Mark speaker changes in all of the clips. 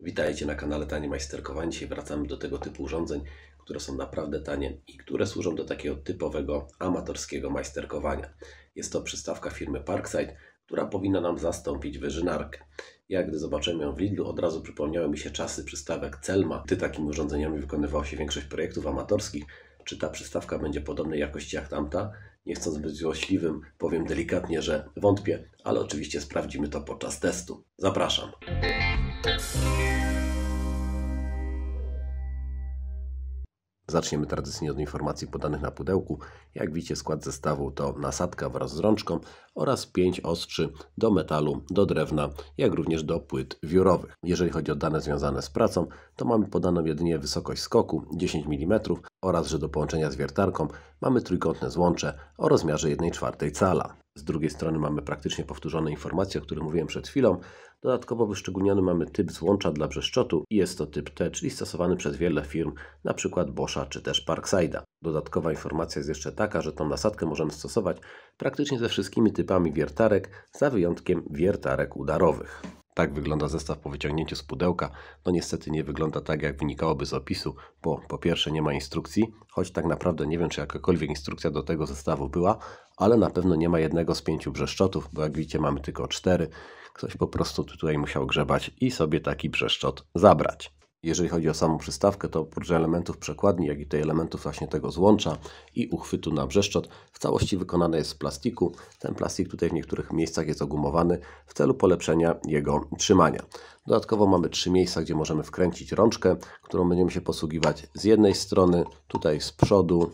Speaker 1: Witajcie na kanale Tanie Majsterkowanie. Dzisiaj wracamy do tego typu urządzeń, które są naprawdę tanie i które służą do takiego typowego amatorskiego majsterkowania. Jest to przystawka firmy Parkside, która powinna nam zastąpić wyżynarkę. Ja gdy zobaczyłem ją w Lidlu, od razu przypomniały mi się czasy przystawek Celma, Ty takimi urządzeniami wykonywał się większość projektów amatorskich. Czy ta przystawka będzie podobnej jakości jak tamta? Nie chcąc być złośliwym, powiem delikatnie, że wątpię, ale oczywiście sprawdzimy to podczas testu. Zapraszam. Zaczniemy tradycyjnie od informacji podanych na pudełku. Jak widzicie skład zestawu to nasadka wraz z rączką oraz pięć ostrzy do metalu, do drewna, jak również do płyt wiórowych. Jeżeli chodzi o dane związane z pracą, to mamy podaną jedynie wysokość skoku 10 mm oraz, że do połączenia z wiertarką mamy trójkątne złącze o rozmiarze 1,4 cala. Z drugiej strony mamy praktycznie powtórzone informacje, o których mówiłem przed chwilą, Dodatkowo wyszczególniony mamy typ złącza dla brzeszczotu i jest to typ T, czyli stosowany przez wiele firm, np. Boscha czy też Parkside'a. Dodatkowa informacja jest jeszcze taka, że tą nasadkę możemy stosować praktycznie ze wszystkimi typami wiertarek, za wyjątkiem wiertarek udarowych. Tak wygląda zestaw po wyciągnięciu z pudełka. No niestety nie wygląda tak, jak wynikałoby z opisu, bo po pierwsze nie ma instrukcji, choć tak naprawdę nie wiem, czy jakakolwiek instrukcja do tego zestawu była, ale na pewno nie ma jednego z pięciu brzeszczotów, bo jak widzicie mamy tylko cztery. Ktoś po prostu tutaj musiał grzebać i sobie taki brzeszczot zabrać. Jeżeli chodzi o samą przystawkę, to oprócz elementów przekładni, jak i tych elementów właśnie tego złącza i uchwytu na brzeszczot, w całości wykonane jest z plastiku. Ten plastik tutaj w niektórych miejscach jest ogumowany w celu polepszenia jego trzymania. Dodatkowo mamy trzy miejsca, gdzie możemy wkręcić rączkę, którą będziemy się posługiwać z jednej strony, tutaj z przodu,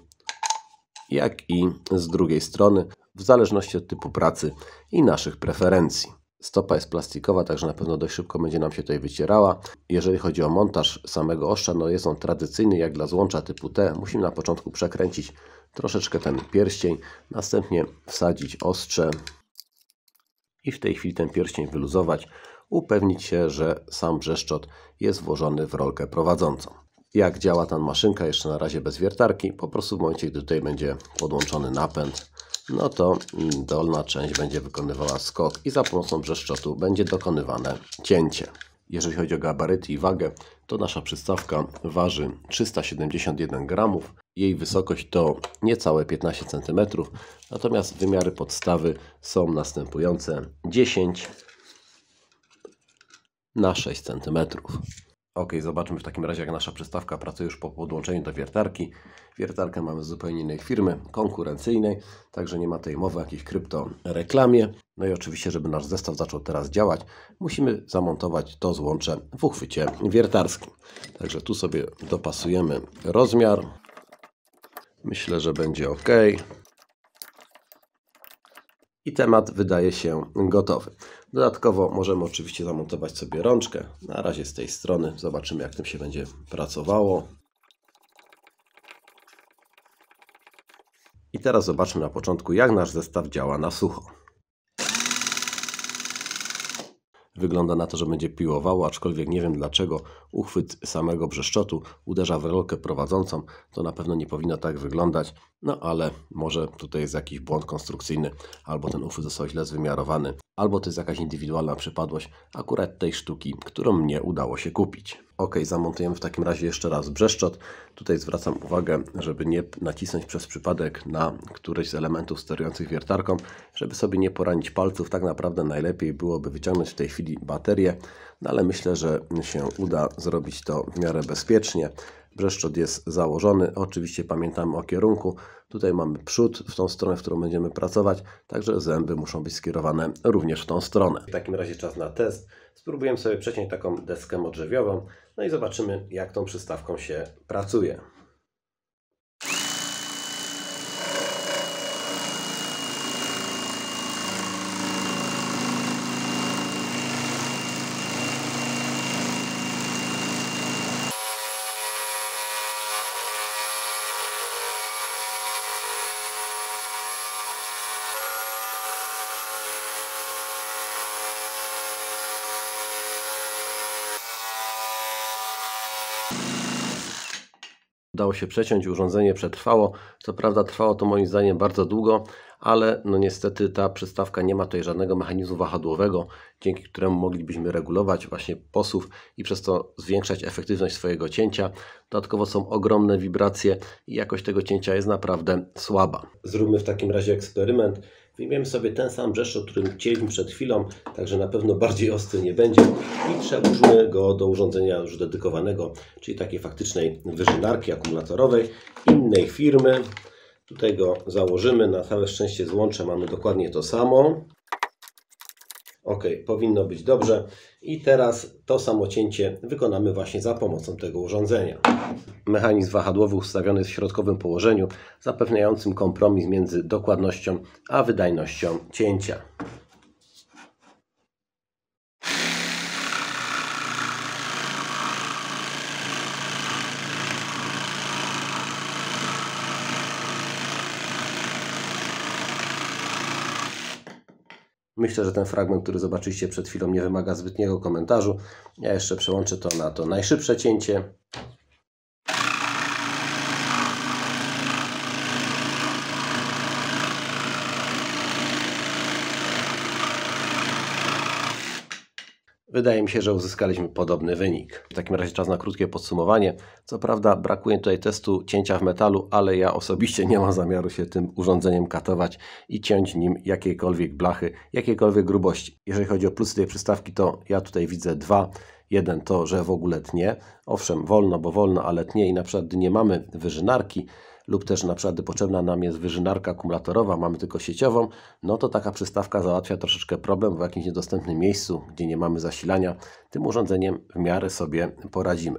Speaker 1: jak i z drugiej strony, w zależności od typu pracy i naszych preferencji. Stopa jest plastikowa, także na pewno dość szybko będzie nam się tutaj wycierała. Jeżeli chodzi o montaż samego ostrza, no jest on tradycyjny jak dla złącza typu T. Musimy na początku przekręcić troszeczkę ten pierścień, następnie wsadzić ostrze i w tej chwili ten pierścień wyluzować, upewnić się, że sam brzeszczot jest włożony w rolkę prowadzącą. Jak działa ta maszynka, jeszcze na razie bez wiertarki, po prostu w momencie, gdy tutaj będzie podłączony napęd, no to mm, dolna część będzie wykonywała skok i za pomocą brzeszczotu będzie dokonywane cięcie. Jeżeli chodzi o gabaryty i wagę, to nasza przystawka waży 371 gramów. Jej wysokość to niecałe 15 cm, natomiast wymiary podstawy są następujące 10 na 6 cm. Ok, zobaczmy w takim razie, jak nasza przystawka pracuje już po podłączeniu do wiertarki. Wiertarkę mamy z zupełnie innej firmy, konkurencyjnej, także nie ma tej mowy o jakiejś kryptoreklamie. No i oczywiście, żeby nasz zestaw zaczął teraz działać, musimy zamontować to złącze w uchwycie wiertarskim. Także tu sobie dopasujemy rozmiar. Myślę, że będzie ok. I temat wydaje się gotowy. Dodatkowo możemy oczywiście zamontować sobie rączkę. Na razie z tej strony zobaczymy jak tym się będzie pracowało. I teraz zobaczmy na początku jak nasz zestaw działa na sucho. Wygląda na to, że będzie piłowało, aczkolwiek nie wiem dlaczego uchwyt samego brzeszczotu uderza w rolkę prowadzącą. To na pewno nie powinno tak wyglądać, no ale może tutaj jest jakiś błąd konstrukcyjny, albo ten uchwyt został źle wymiarowany, albo to jest jakaś indywidualna przypadłość akurat tej sztuki, którą mnie udało się kupić. OK, zamontujemy w takim razie jeszcze raz brzeszczot. Tutaj zwracam uwagę, żeby nie nacisnąć przez przypadek na któryś z elementów sterujących wiertarką, żeby sobie nie poranić palców. Tak naprawdę najlepiej byłoby wyciągnąć w tej chwili baterię, no ale myślę, że się uda zrobić to w miarę bezpiecznie. Brzeszczot jest założony. Oczywiście pamiętamy o kierunku. Tutaj mamy przód w tą stronę, w którą będziemy pracować, także zęby muszą być skierowane również w tą stronę. W takim razie czas na test. Spróbujemy sobie przeciąć taką deskę modrzewiową, no i zobaczymy jak tą przystawką się pracuje. udało się przeciąć, urządzenie przetrwało. Co prawda trwało to moim zdaniem bardzo długo, ale no niestety ta przystawka nie ma tutaj żadnego mechanizmu wahadłowego, dzięki któremu moglibyśmy regulować właśnie posuw i przez to zwiększać efektywność swojego cięcia. Dodatkowo są ogromne wibracje i jakość tego cięcia jest naprawdę słaba. Zróbmy w takim razie eksperyment. Wyjmiemy sobie ten sam rzesz, o którym chcieliśmy przed chwilą, także na pewno bardziej ostry nie będzie i przełóżmy go do urządzenia już dedykowanego, czyli takiej faktycznej wyżynarki akumulatorowej innej firmy. Tutaj go założymy, na całe szczęście złącze mamy dokładnie to samo. OK, powinno być dobrze. I teraz to samo cięcie wykonamy właśnie za pomocą tego urządzenia. Mechanizm wahadłowy ustawiony jest w środkowym położeniu, zapewniającym kompromis między dokładnością a wydajnością cięcia. Myślę, że ten fragment, który zobaczyliście przed chwilą, nie wymaga zbytniego komentarzu. Ja jeszcze przełączę to na to najszybsze cięcie. Wydaje mi się, że uzyskaliśmy podobny wynik. W takim razie czas na krótkie podsumowanie. Co prawda brakuje tutaj testu cięcia w metalu, ale ja osobiście nie mam zamiaru się tym urządzeniem katować i ciąć nim jakiejkolwiek blachy, jakiejkolwiek grubości. Jeżeli chodzi o plusy tej przystawki, to ja tutaj widzę dwa. Jeden to, że w ogóle tnie. Owszem, wolno, bo wolno, ale tnie i na przykład nie mamy wyżynarki, lub też na przykład potrzebna nam jest wyżynarka akumulatorowa, mamy tylko sieciową, no to taka przystawka załatwia troszeczkę problem w jakimś niedostępnym miejscu, gdzie nie mamy zasilania. Tym urządzeniem w miarę sobie poradzimy.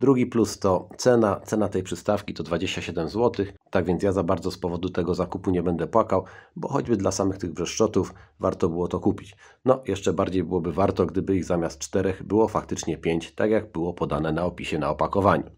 Speaker 1: Drugi plus to cena. Cena tej przystawki to 27 zł. Tak więc ja za bardzo z powodu tego zakupu nie będę płakał, bo choćby dla samych tych brzeszczotów warto było to kupić. No, jeszcze bardziej byłoby warto, gdyby ich zamiast czterech było faktycznie pięć, tak jak było podane na opisie na opakowaniu.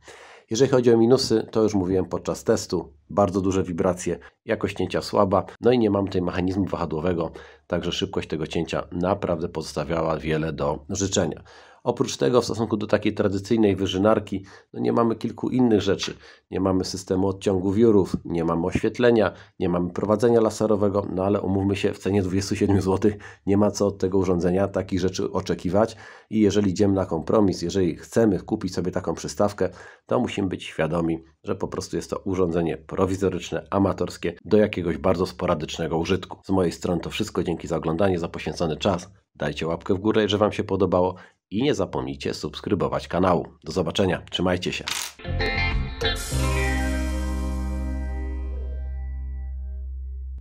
Speaker 1: Jeżeli chodzi o minusy, to już mówiłem podczas testu. Bardzo duże wibracje, jakość cięcia słaba, no i nie mam tutaj mechanizmu wahadłowego, także szybkość tego cięcia naprawdę pozostawiała wiele do życzenia. Oprócz tego w stosunku do takiej tradycyjnej wyżynarki no nie mamy kilku innych rzeczy. Nie mamy systemu odciągu wiórów, nie mamy oświetlenia, nie mamy prowadzenia laserowego, no ale umówmy się, w cenie 27 zł nie ma co od tego urządzenia takich rzeczy oczekiwać i jeżeli idziemy na kompromis, jeżeli chcemy kupić sobie taką przystawkę, to musimy być świadomi, że po prostu jest to urządzenie prowizoryczne, amatorskie, do jakiegoś bardzo sporadycznego użytku. Z mojej strony to wszystko, dzięki za oglądanie, za poświęcony czas. Dajcie łapkę w górę, jeżeli Wam się podobało i nie zapomnijcie subskrybować kanału. Do zobaczenia, trzymajcie się.